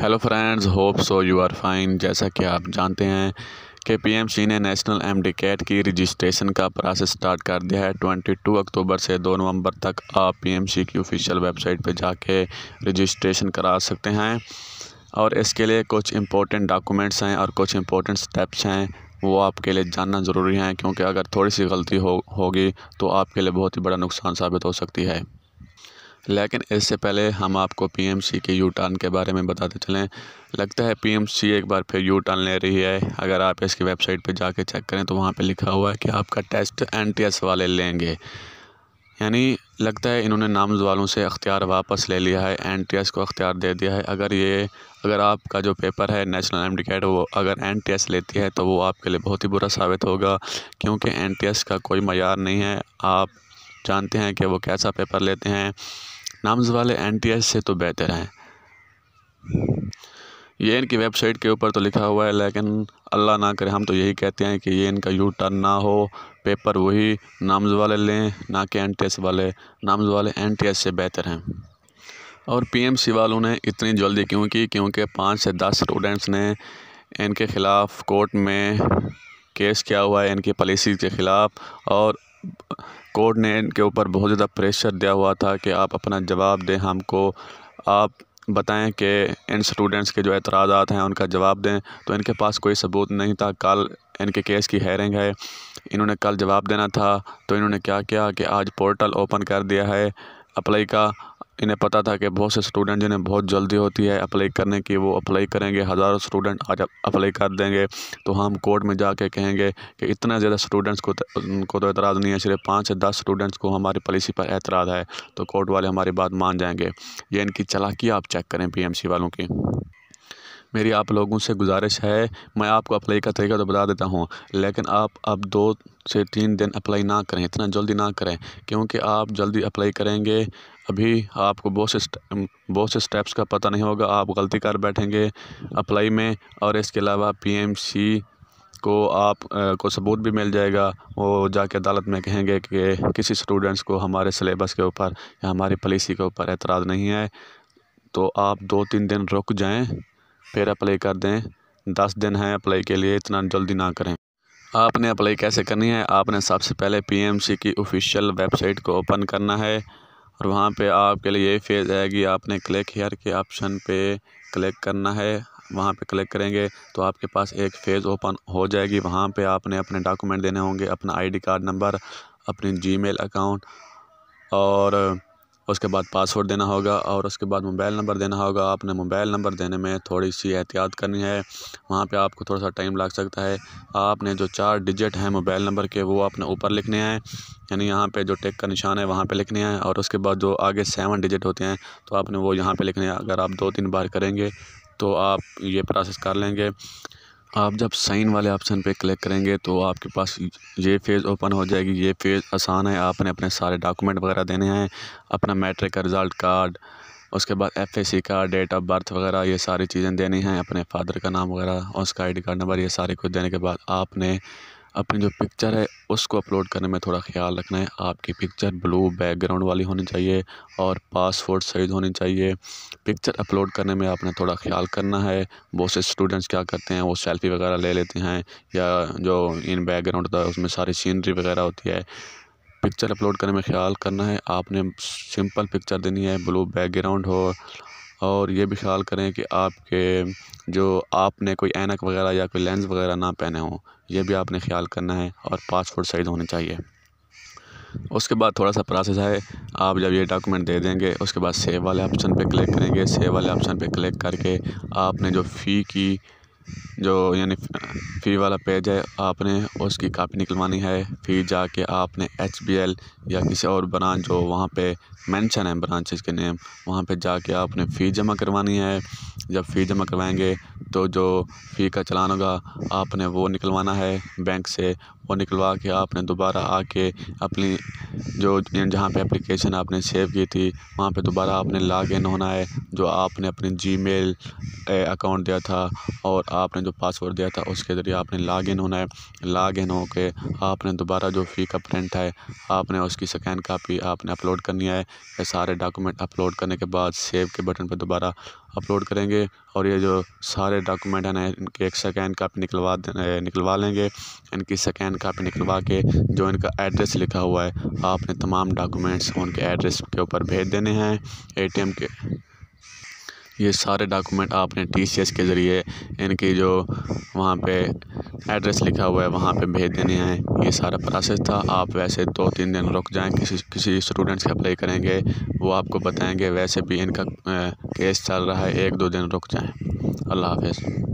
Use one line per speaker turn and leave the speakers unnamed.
hello friends hope so you are fine जैसा कि आप जानते हैं कि पीएमसी ने नेशनल एम डी कैट की रजिस्ट्रेशन का प्रोसेस स्टार्ट कर दिया है 22 अक्टूबर से 2 नवंबर तक आप पीएमसी की ऑफिशियल वेबसाइट पर जाके रजिस्ट्रेशन करा सकते हैं और इसके लिए कुछ इंपॉर्टेंट डॉक्यूमेंट्स हैं और कुछ इंपॉर्टेंट स्टेप्स हैं वो आपके लिए जानना ज़रूरी है क्योंकि अगर थोड़ी सी गलती हो होगी तो आपके लिए बहुत ही बड़ा नुकसान साबित हो सकती है लेकिन इससे पहले हम आपको पीएमसी के यू टर्न के बारे में बताते चलें लगता है पीएमसी एक बार फिर यू टर्न ले रही है अगर आप इसकी वेबसाइट पर जाके चेक करें तो वहाँ पर लिखा हुआ है कि आपका टेस्ट एनटीएस वाले लेंगे यानी लगता है इन्होंने नामज वालों से अख्तियार वापस ले लिया है एनटीएस को अख्तियार दे दिया है अगर ये अगर आपका जो पेपर है नेशनल एमडिकेट वो अगर एनटीएस लेती है तो वो आपके लिए बहुत ही बुरा साबित होगा क्योंकि एनटीएस का कोई मैार नहीं है आप जानते हैं कि वो कैसा पेपर लेते हैं नाम्स वाले एन से तो बेहतर हैं ये इनकी वेबसाइट के ऊपर तो लिखा हुआ है लेकिन अल्लाह ना करे हम तो यही कहते हैं कि ये इनका यू टर्न ना हो पेपर वही नाम्स वाले लें ना कि एन वाले नाम्स वाले एन से बेहतर हैं और पीएमसी वालों ने इतनी जल्दी क्यों की क्योंकि पाँच से दस स्टूडेंट्स ने इनके ख़िलाफ़ कोर्ट में केस किया हुआ है इनकी पॉलिसी के ख़िलाफ़ और कोर्ट ने इनके ऊपर बहुत ज़्यादा प्रेशर दिया हुआ था कि आप अपना जवाब दें हमको आप बताएं कि इन स्टूडेंट्स के जो एतराज़ा हैं उनका जवाब दें तो इनके पास कोई सबूत नहीं था कल इनके केस की हेयरिंग है इन्होंने कल जवाब देना था तो इन्होंने क्या किया कि आज पोर्टल ओपन कर दिया है अप्लाई का इन्हें पता था कि बहुत से स्टूडेंट जिन्हें बहुत जल्दी होती है अप्लाई करने की वो अप्लाई करेंगे हज़ारों स्टूडेंट आज अप्लाई कर देंगे तो हम कोर्ट में जाके कहेंगे कि इतना ज़्यादा स्टूडेंट्स को तो, उनको तो एतराज़ नहीं है सिर्फ पाँच से दस स्टूडेंट्स को हमारी पॉलिसी पर एतराज़ है तो कोर्ट वाले हमारी बात मान जाएंगे ये इनकी चलाकी आप चेक करें पी वालों की मेरी आप लोगों से गुजारिश है मैं आपको अप्लाई का तरीका तो बता देता हूँ लेकिन आप अब दो से तीन दिन अप्लाई ना करें इतना जल्दी ना करें क्योंकि आप जल्दी अप्लाई करेंगे अभी आपको बहुत से बहुत से स्टेप्स का पता नहीं होगा आप गलती कर बैठेंगे अप्लाई में और इसके अलावा पी को आप आ, को सबूत भी मिल जाएगा वो जाके अदालत में कहेंगे कि किसी स्टूडेंट्स को हमारे सिलेबस के ऊपर या हमारी पॉलिसी के ऊपर एतराज़ नहीं है तो आप दो तीन दिन रुक जाएं फिर अप्लाई कर दें दस दिन है अप्लाई के लिए इतना जल्दी ना करें आपने अप्लाई कैसे करनी है आपने सबसे पहले पीएमसी की ऑफिशियल वेबसाइट को ओपन करना है और वहाँ पे आपके लिए ये फेज़ आएगी आपने क्लिक हेयर के ऑप्शन पे क्लिक करना है वहाँ पे क्लिक करेंगे तो आपके पास एक फ़ेज़ ओपन हो जाएगी वहाँ पे आपने अपने डॉक्यूमेंट देने होंगे अपना आईडी कार्ड नंबर अपनी जीमेल अकाउंट और उसके बाद पासवर्ड देना होगा और उसके बाद मोबाइल नंबर देना होगा आपने मोबाइल नंबर देने में थोड़ी सी एहतियात करनी है वहाँ पे आपको थोड़ा सा टाइम लग सकता है आपने जो चार डिजिट हैं मोबाइल नंबर के वो आपने ऊपर लिखने हैं यानी यहाँ पे जो टेक का निशान है वहाँ पे लिखने हैं और उसके बाद जो आगे सेवन डिजिट होते हैं तो आपने वो यहाँ पर लिखने हैं अगर आप दो तीन बार करेंगे तो आप ये प्रोसेस कर लेंगे आप जब साइन वाले ऑप्शन पे क्लिक करेंगे तो आपके पास ये फेज़ ओपन हो जाएगी ये फेज़ आसान है आपने अपने सारे डॉक्यूमेंट वगैरह देने हैं अपना मैट्रिक का रिज़ल्ट कार्ड उसके बाद एफ ए सी का डेट ऑफ बर्थ वगैरह ये सारी चीज़ें देनी हैं अपने फादर का नाम वगैरह उसका आई डी कार्ड नंबर ये सारी कुछ देने के बाद आपने अपनी जो पिक्चर है उसको अपलोड करने में थोड़ा ख्याल रखना है आपकी पिक्चर ब्लू बैकग्राउंड वाली होनी चाहिए और पासपोर्ट साइज़ होनी चाहिए पिक्चर अपलोड करने में आपने थोड़ा ख्याल करना है बहुत से स्टूडेंट्स क्या करते हैं वो सेल्फ़ी वगैरह ले लेते हैं या जो इन बैकग्राउंड होता है उसमें सारी सीनरी वगैरह होती है पिक्चर अपलोड करने में ख्याल करना है आपने सिंपल पिक्चर देनी है ब्लू बैकग्राउंड हो और ये भी ख्याल करें कि आपके जो आपने कोई ऐनक वग़ैरह या कोई लेंस वग़ैरह ना पहने हों ये भी आपने ख्याल करना है और पासपोर्ट साइज़ होने चाहिए उसके बाद थोड़ा सा प्रोसेस है आप जब ये डॉक्यूमेंट दे देंगे उसके बाद सेव वाले ऑप्शन पे क्लिक करेंगे सेव वाले ऑप्शन पे क्लिक करके आपने जो फ़ी की जो यानी फ़ी वाला पेज है आपने उसकी कापी निकलवानी है फिर जाके आपने एच बी एल या किसी और ब्रांच जो वहाँ पे मेंशन है ब्रांचेज के नेम वहाँ पे जाके आपने फ़ी जमा करवानी है जब फ़ी जमा करवाएंगे तो जो फ़ी का चलान होगा आपने वो निकलवाना है बैंक से वो निकलवा के आपने दोबारा आके अपनी जो जहाँ पे एप्लीकेशन आपने सेव की थी वहाँ पे दोबारा आपने इन होना है जो आपने अपने मेल अकाउंट दिया था और आपने जो पासवर्ड दिया था उसके ज़रिए आपने इन होना है इन होकर आपने दोबारा जो फ़ी का प्रिंट है आपने उसकी सेकेंड कापी आपने अपलोड करनी है ये सारे डॉक्यूमेंट अपलोड करने के बाद सेव के बटन पर दोबारा अपलोड करेंगे और ये जो सारे डॉक्यूमेंट हैं इनके एक सेकेंड कापी निकलवा निकलवा लेंगे इनकी सेकेंड पैन कार्ड निकलवा के जो इनका एड्रेस लिखा हुआ है आपने तमाम डॉक्यूमेंट्स उनके एड्रेस के ऊपर भेज देने हैं एटीएम के ये सारे डॉक्यूमेंट आपने टीसीएस के ज़रिए इनकी जो वहाँ पे एड्रेस लिखा हुआ है वहाँ पे भेज देने हैं ये सारा प्रोसेस था आप वैसे दो तीन दिन रुक जाएं किसी किसी स्टूडेंट्स के अप्लाई करेंगे वो आपको बताएंगे वैसे भी इनका केस चल रहा है एक दो दिन रुक जाएं अल्लाह हाफिज़